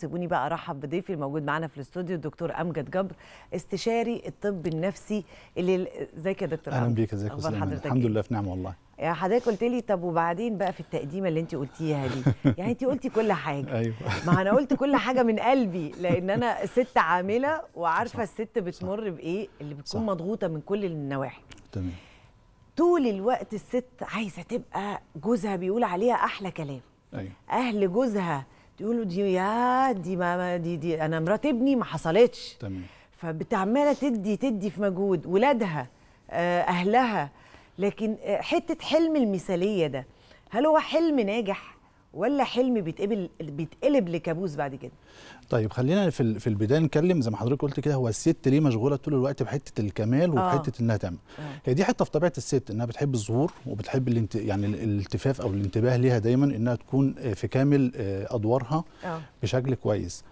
سيبوني بقى ارحب بضيفي الموجود معانا في الاستوديو الدكتور امجد جبر استشاري الطب النفسي اللي ازيك يا دكتور اهلا بيك ازيك يا الحمد إيه؟ لله في نعمه والله يا حضرتك قلت لي طب وبعدين بقى في التقديمه اللي انت قلتيها دي يعني انت قلتي كل حاجه ايوه ما انا قلت كل حاجه من قلبي لان انا ست عامله وعارفه الست بتمر بايه اللي بتكون مضغوطه من كل النواحي تمام طول الوقت الست عايزه تبقى جوزها بيقول عليها احلى كلام ايوه اهل جوزها يقولوا دي يا دي ما دي دي انا مرات ابني ما حصلتش تمام فبتعماله تدي تدي في مجهود ولادها آه، اهلها لكن آه، حته حلم المثاليه ده هل هو حلم ناجح ولا حلم بيتقبل بيتقلب لكابوس بعد كده طيب خلينا في في البدايه نتكلم زي ما حضرتك قلت كده هو الست ليه مشغوله طول الوقت بحته الكمال وبحته آه. انها تعمل آه. هي دي حته في طبيعه الست انها بتحب الظهور وبتحب الانت... يعني الالتفاف او الانتباه ليها دايما انها تكون آه، في كامل آه، ادوارها آه. بشكل كويس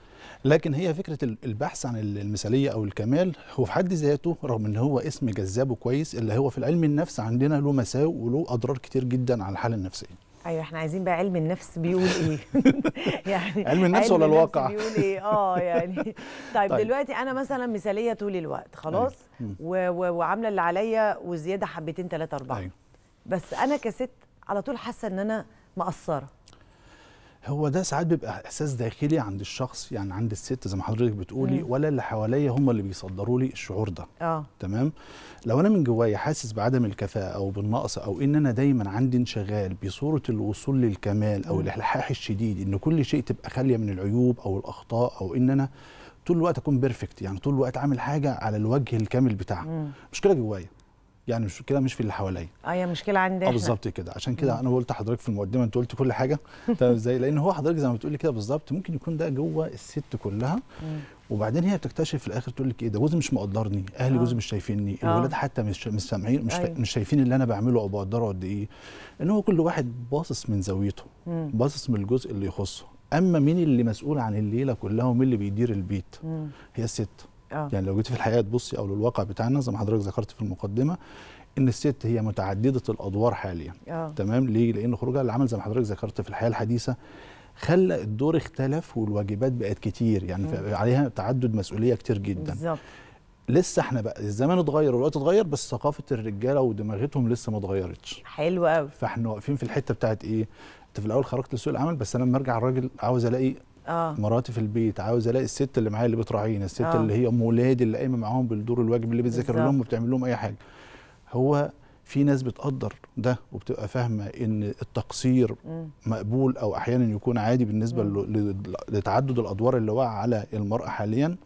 لكن هي فكره البحث عن المثاليه او الكمال هو في حد ذاته رغم ان هو اسم جذاب وكويس اللي هو في العلم النفس عندنا له مساوئ وله اضرار كتير جدا على الحاله النفسيه ايوه احنا عايزين بقى علم النفس بيقول ايه يعني علم النفس ولا الواقع بيقول ايه اه يعني طيب, طيب دلوقتي انا مثلا مثاليه طول الوقت أيوة. خلاص أيوه. وعامله اللي عليا وزياده حبتين ثلاثه اربعه أيوه. بس انا كست على طول حاسه ان انا مقصره هو ده ساعات بيبقى احساس داخلي عند الشخص يعني عند الست زي ما حضرتك بتقولي ولا اللي حواليا هم اللي بيصدروا لي الشعور ده آه. تمام لو انا من جوايا حاسس بعدم الكفاءه او بالنقص او ان انا دايما عندي انشغال بصوره الوصول للكمال او الالحاح الشديد ان كل شيء تبقى خاليه من العيوب او الاخطاء او ان انا طول الوقت اكون بيرفكت يعني طول الوقت عامل حاجه على الوجه الكامل بتاعها مشكله جوايا يعني المشكله مش في اللي حواليا اه هي مشكله عندنا آه، بالظبط كده عشان كده انا قلت لحضرتك في المقدمه انت قلت كل حاجه طب ازاي لان هو حضرتك زي ما بتقولي كده بالظبط ممكن يكون ده جوه الست كلها وبعدين هي بتكتشف في الاخر تقول لك ايه ده جوزي مش مقدرني اهلي آه. جوزي مش شايفيني آه. الولاد حتى مش مش سامعين مش, أيوه. مش شايفين اللي انا بعمله او بقدره قد ايه ان هو كل واحد باصص من زاويته باصص من الجزء اللي يخصه اما مين اللي مسؤول عن الليله كلها ومين اللي بيدير البيت هي الست أوه. يعني لو جيتي في الحقيقه تبصي او للواقع بتاعنا زي ما حضرتك ذكرت في المقدمه ان الست هي متعدده الادوار حاليا أوه. تمام ليه لان خروجها للعمل زي ما حضرتك ذكرت في الحياه الحديثه خلى الدور اختلف والواجبات بقت كتير يعني عليها تعدد مسؤوليه كتير جدا بالظبط لسه احنا بقى الزمان اتغير والوقت اتغير بس ثقافه الرجاله ودماغتهم لسه ما اتغيرتش حلو قوي فاحنا واقفين في الحته بتاعت ايه انت في الاول خرجت لسوق العمل بس انا لما ارجع الراجل عاوز الاقي آه. مراتي في البيت عاوز الاقي الست اللي معايا اللي بتراعيني الست آه. اللي هي ام ولادي اللي قايمه معاهم بالدور الواجب اللي بتذاكر لهم وبتعمل لهم اي حاجه هو في ناس بتقدر ده وبتبقى فاهمه ان التقصير م. مقبول او احيانا يكون عادي بالنسبه م. لتعدد الادوار اللي واقع على المراه حاليا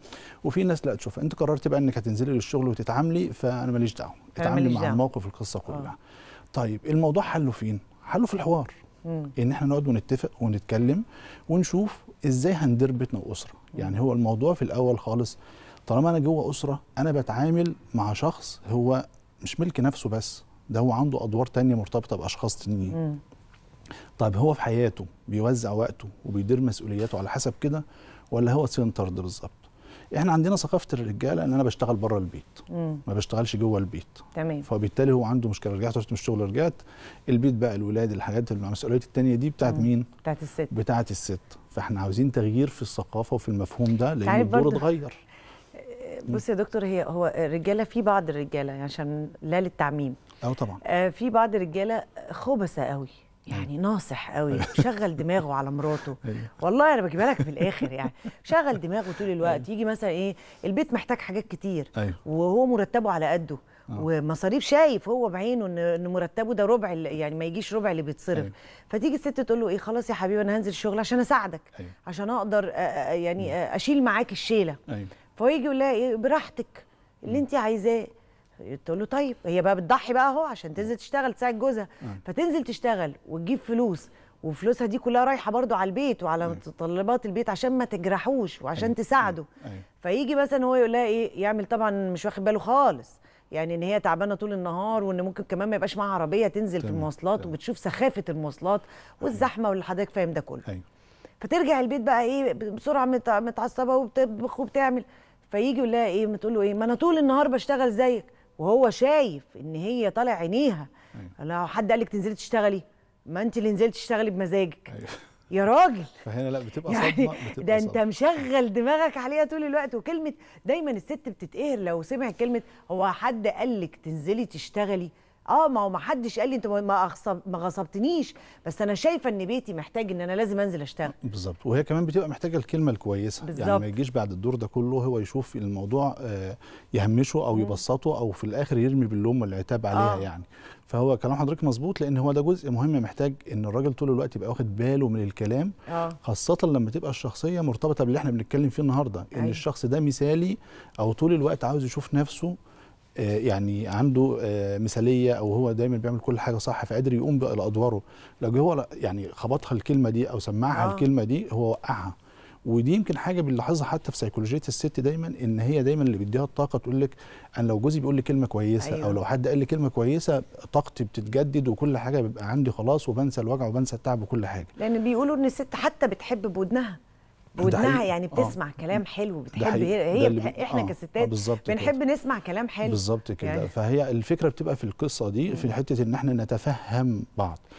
وفي ناس لا تشوف انت قررت بقى انك هتنزلي للشغل وتتعاملي فانا ماليش دعوه اتعاملي مع الموقف القصه آه. كلها آه. طيب الموضوع حله فين حله في الحوار مم. ان احنا نقعد ونتفق ونتكلم ونشوف ازاي هندير بيتنا واسره يعني هو الموضوع في الاول خالص طالما انا جوه اسره انا بتعامل مع شخص هو مش ملك نفسه بس ده هو عنده ادوار تانية مرتبطه باشخاص تانيين طيب هو في حياته بيوزع وقته وبيدير مسؤولياته على حسب كده ولا هو سنتر بالظبط احنا عندنا ثقافه الرجاله ان انا بشتغل بره البيت مم. ما بشتغلش جوه البيت تمام فبالتالي هو عنده مشكله رجعت من الشغل رجعت البيت بقى الولاد الحاجات المسؤوليات التانية دي بتاعت مم. مين بتاعت الست بتاعت الست فاحنا عاوزين تغيير في الثقافه وفي المفهوم ده لان الدور اتغير بص يا دكتور هي هو الرجاله في بعض الرجاله عشان لا للتعميم اه طبعا آه، في بعض الرجاله خبثه قوي يعني ناصح قوي أيوه. شغل دماغه على مراته أيوه. والله انا بجيبها لك في الاخر يعني شغل دماغه طول الوقت أيوه. يجي مثلا ايه البيت محتاج حاجات كتير وهو مرتبه على قده آه. ومصاريف شايف هو بعينه ان مرتبه ده ربع يعني ما يجيش ربع اللي بيتصرف فتيجي الست تقول له ايه خلاص يا حبيبي انا هنزل الشغل عشان اساعدك عشان اقدر يعني اشيل معاك الشيله فهو يجي يقول لها ايه براحتك اللي أمم. انت عايزاه تقول له طيب هي بقى بتضحي بقى اهو عشان تنزل تشتغل تساعد جوزها فتنزل تشتغل وتجيب فلوس وفلوسها دي كلها رايحه برضو على البيت وعلى متطلبات البيت عشان ما تجرحوش وعشان أي. أيوة. تساعده أي. أي. أيوة. فيجي مثلا هو يقول لها ايه يعمل طبعا مش واخد باله خالص يعني ان هي تعبانه طول النهار وان ممكن كمان ما يبقاش معاها عربيه تنزل تمام. في المواصلات تمام. وبتشوف سخافه المواصلات والزحمه واللي حضرتك فاهم ده كله أي. أيوة. فترجع البيت بقى ايه بسرعه متعصبه وبتطبخ وبتعمل فيجي يقول لها ايه بتقول له ايه ما انا طول النهار بشتغل زيك وهو شايف ان هي طالع عينيها أيوة. لو حد قال لك تنزلي تشتغلي ما انت اللي نزلت تشتغلي بمزاجك أيوة. يا راجل فهنا لا بتبقى يعني صدمه بتبقى ده انت صدمة. مشغل دماغك عليها طول الوقت وكلمه دايما الست بتتقهر لو سمعت كلمه هو حد قال لك تنزلي تشتغلي اه ما هو ما حدش قال لي انت ما أغصب ما غصبتنيش بس انا شايفه ان بيتي محتاج ان انا لازم انزل اشتغل بالظبط وهي كمان بتبقى محتاجه الكلمه الكويسه بالزبط. يعني ما يجيش بعد الدور ده كله هو يشوف الموضوع آه، يهمشه او يبسطه او في الاخر يرمي باللوم والعتاب عليها آه. يعني فهو كلام حضرتك مظبوط لان هو ده جزء مهم محتاج ان الراجل طول الوقت يبقى واخد باله من الكلام آه. خاصه لما تبقى الشخصيه مرتبطه باللي احنا بنتكلم فيه النهارده أي. ان أيوه. الشخص ده مثالي او طول الوقت عاوز يشوف نفسه آه، يعني عنده آه، مثاليه او هو دايما بيعمل كل حاجه صح فقدر يقوم بادواره لو هو يعني خبطها الكلمه دي او سمعها آه. الكلمه دي هو وقعها ودي يمكن حاجه بنلاحظها حتى في سيكولوجيه الست دايما ان هي دايما اللي بيديها الطاقه تقول لك انا لو جوزي بيقول لي كلمه كويسه أيوة. او لو حد قال لي كلمه كويسه طاقتي بتتجدد وكل حاجه بيبقى عندي خلاص وبنسى الوجع وبنسى التعب وكل حاجه لان بيقولوا ان الست حتى بتحب بودنها ودنها يعني آه. بتسمع آه. كلام حلو بتحب هي احنا آه. آه، كستات بنحب كده. نسمع كلام حلو بالظبط كده يعني. فهي الفكره بتبقى في القصه دي في حته ان احنا نتفهم بعض